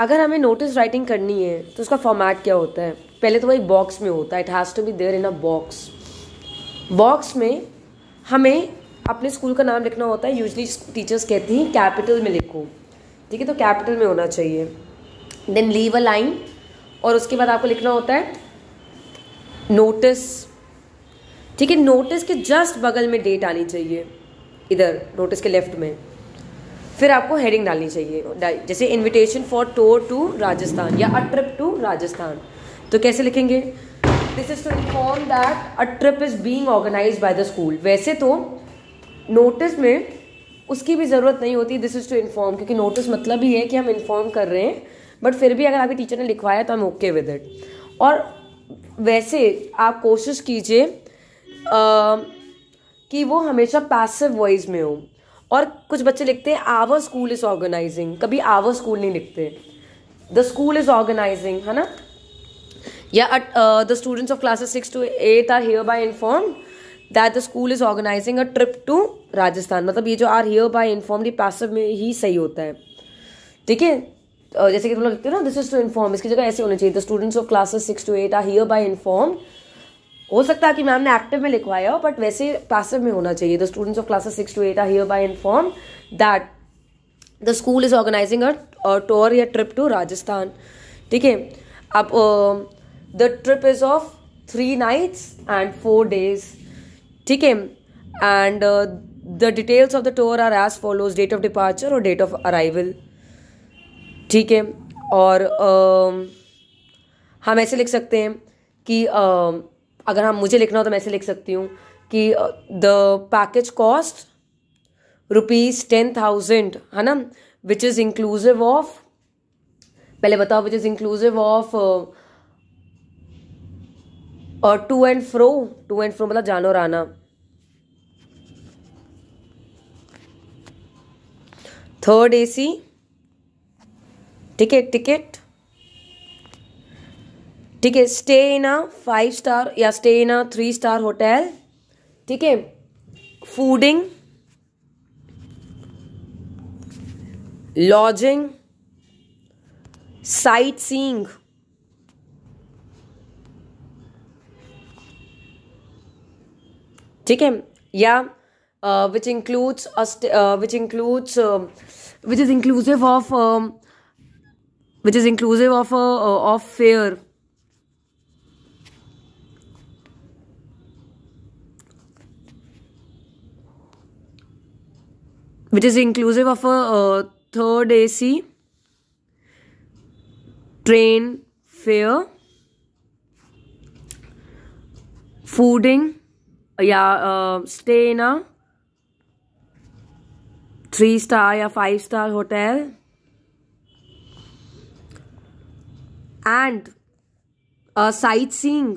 अगर हमें notice writing करनी है तो उसका फॉर्मेट क्या होता है पहले तो वो एक बॉक्स में होता है it has to be there in a box box में हमें अपने स्कूल का नाम लिखना होता है यूजली टीचर्स कहती हैं कैपिटल में लिखो ठीक है तो कैपिटल में होना चाहिए देन लीव अ लाइन और उसके बाद आपको लिखना होता है नोटिस ठीक है नोटिस के जस्ट बगल में डेट आनी चाहिए इधर नोटिस के लेफ्ट में फिर आपको हेडिंग डालनी चाहिए जैसे invitation for tour to Rajasthan या अ ट्रिप टू राजस्थान तो कैसे लिखेंगे this is to inform that a trip is being organise by the school वैसे तो नोटिस में उसकी भी ज़रूरत नहीं होती दिस इज़ टू इन्फॉर्म क्योंकि नोटिस मतलब ही है कि हम इन्फॉर्म कर रहे हैं बट फिर भी अगर आपके टीचर ने लिखवाया तो हम ओके विद इट और वैसे आप कोशिश कीजिए कि वो हमेशा पैसिव वॉइस में हो और कुछ बच्चे लिखते हैं आवर स्कूल इज़ ऑर्गेनाइजिंग कभी आवर स्कूल नहीं लिखते द स्कूल इज़ ऑर्गेनाइजिंग है ना या the students of classes six to eight are hereby inform that the school is organizing a trip to Rajasthan मतलब ये जो आर हेयर बाय इन्फॉर्म ये पैसिव में ही सही होता है ठीक है जैसे कि तुम लोग लिखते हो ना दिस इज टू इन्फॉर्म इसकी जगह ऐसे होना चाहिए the students of classes six to eight are hereby inform हो सकता है कि मैम ने एक्टिव में लिखवाया हो बट वैसे पैसिव में होना चाहिए the students of classes six to eight are hereby inform that the school is organizing a tour या ट्रिप टू राजस्थान ठीक है अब the trip is of three nights and four days ठीक है and the details of the tour are as follows date of departure और date of arrival ठीक है और uh, हम ऐसे लिख सकते हैं कि uh, अगर हम हाँ, मुझे लिखना हो तो मैं ऐसे लिख सकती हूँ कि the package cost rupees ten thousand है ना विच इज़ इंक्लूसिव ऑफ पहले बताओ विच इज़ इंक्लूसिव ऑफ और to and fro to and fro मतलब जानो आना थर्ड एसी टिकट टिकट ठीक है stay in a five star या stay in a three star hotel ठीक है फूडिंग लॉजिंग साइट सीइंग ठीक है या which includes which includes which is inclusive of which is inclusive of of fare which is inclusive of a uh, third AC train fare, fooding, uh, या stay in a three star या five star hotel and sightseeing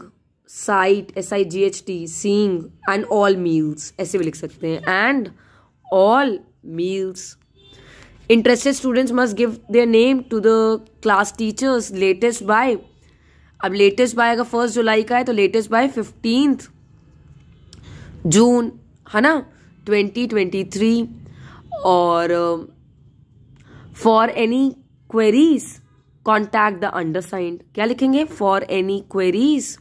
sight S I G H T seeing and all meals ऐसे भी लिख सकते हैं and all meals. Interested students must give their name to the class teachers latest by अब latest by अगर first July का है तो लेटेस्ट बाय फिफ्टींथ जून है ना ट्वेंटी ट्वेंटी थ्री और for any queries contact the undersigned क्या लिखेंगे for any queries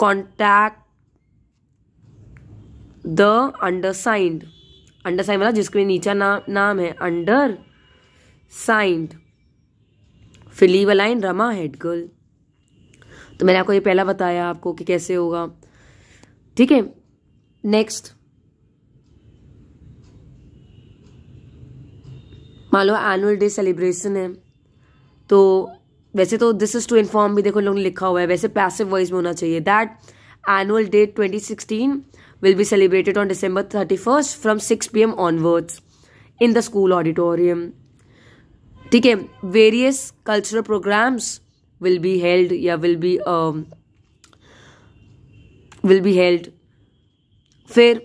contact the undersigned under sign वाला जिसके नीचा ना, नाम है अंडर साइंड वाइन रमा हेड गर्ल तो मैंने आपको ये पहला बताया आपको कि कैसे होगा ठीक है नेक्स्ट मान लो एनुअल डे सेलिब्रेशन है तो वैसे तो दिस इज टू इन्फॉर्म भी देखो लोगों ने लिखा हुआ है वैसे पैसिव वॉइस में होना चाहिए that annual day 2016 will be celebrated on December 31st from 6 pm onwards in the school auditorium. ठीक है various cultural programmes will be held या will be will be held फिर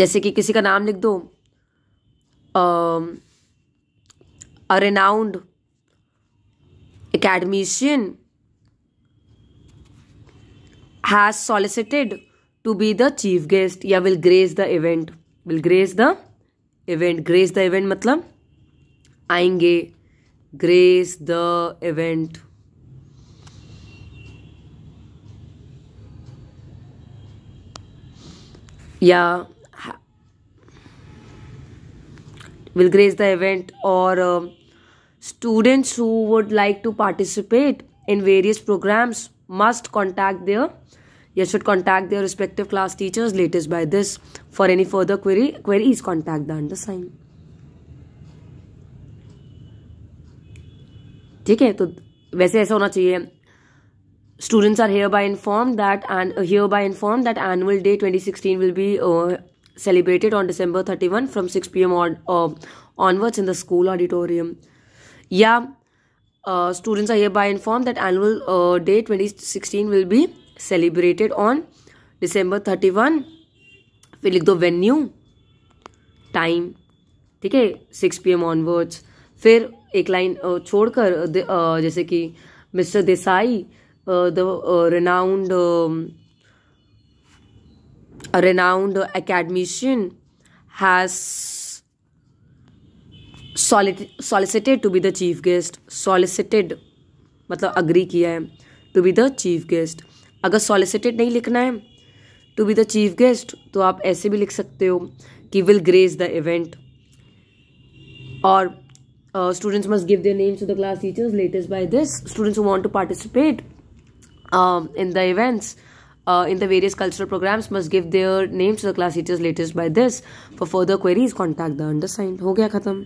जैसे कि किसी का नाम लिख दो a renowned academician has solicited to be the chief guest ya will grace the event will grace the event grace the event matlab aayenge grace the event या will grace the event or uh, students who would like to participate in various programs must contact their you should contact their respective class teachers latest by this for any further query queries contact the undersigned ठीक है तो वैसे ऐसा होना चाहिए students are hereby inform that and hereby inform that annual day 2016 will be uh, celebrated on december 31 from 6 pm on, uh, onwards in the school auditorium या uh, students are hereby informed that annual uh, day 2016 will be celebrated on December 31 फिर लिख दो venue time ठीक है six P M onwards फिर एक line uh, छोड़कर जैसे कि mister Desai the renowned renowned academician has solicited to be the chief guest solicited मतलब अग्री किया है to be the chief guest अगर सॉलिसिटेड नहीं लिखना है to be the chief guest तो आप ऐसे भी लिख सकते हो कि विल ग्रेज द इवेंट और students must give their names to the class teachers latest by this students want to participate in the events in the various cultural programmes must give their names to the class teachers latest by this for further queries contact the under हो गया खत्म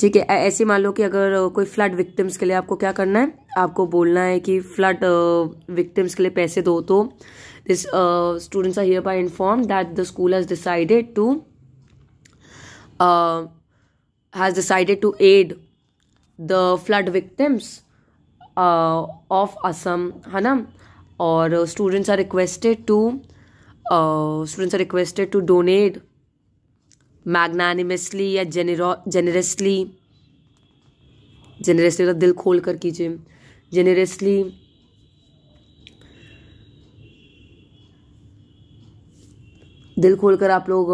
ठीक है ऐसे मान लो कि अगर कोई फ्लड विक्टिम्स के लिए आपको क्या करना है आपको बोलना है कि फ्लड विक्टिम्स के लिए पैसे दो तो this students are hereby inform that the school has decided to has decided to aid the flood victims of Assam है ना और students are requested to students are requested to donate magnanimously या generously generously तो दिल खोल कर कीजिए generously दिल खोल कर आप लोग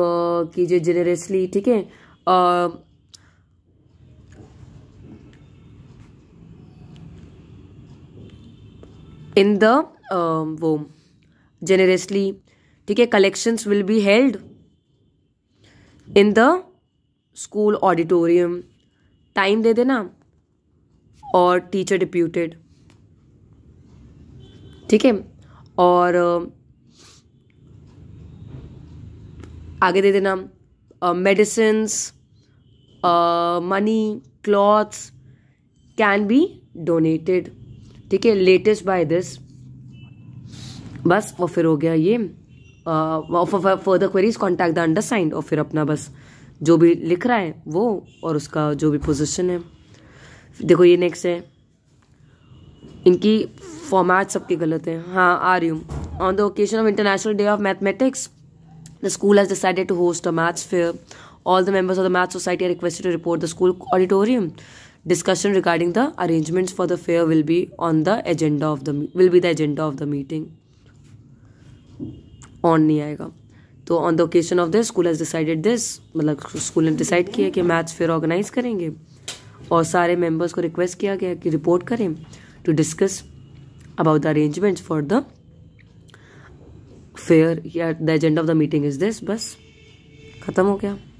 कीजिए जेनरसली ठीक है इन द वो जेनरसली ठीक है collections will be held in the school auditorium time दे देना और टीचर डिप्यूटेड ठीक है और आगे दे देना medicine money clothes can be donated ठीक है लेटेस्ट बाय दिस बस और फिर हो गया ये further queries contact the under और फिर अपना बस जो भी लिख रहा है वो और उसका जो भी पोजिशन है देखो ये नेक्स्ट है इनकी फॉर्मेट सबके गलत है हाँ are you on the occasion of international day of mathematics the school has decided to host a maths fair all the members of the math society are requested to report the school auditorium discussion regarding the arrangements for the fair will be on the agenda of the will be the agenda of the meeting on नहीं आएगा तो on the occasion of this school has decided this मतलब school ने decide किया कि match फिर organise करेंगे और सारे मेंबर्स को रिक्वेस्ट किया गया कि रिपोर्ट करें to discuss about the arrangements for the fair या the agenda of the meeting is this बस ख़त्म हो गया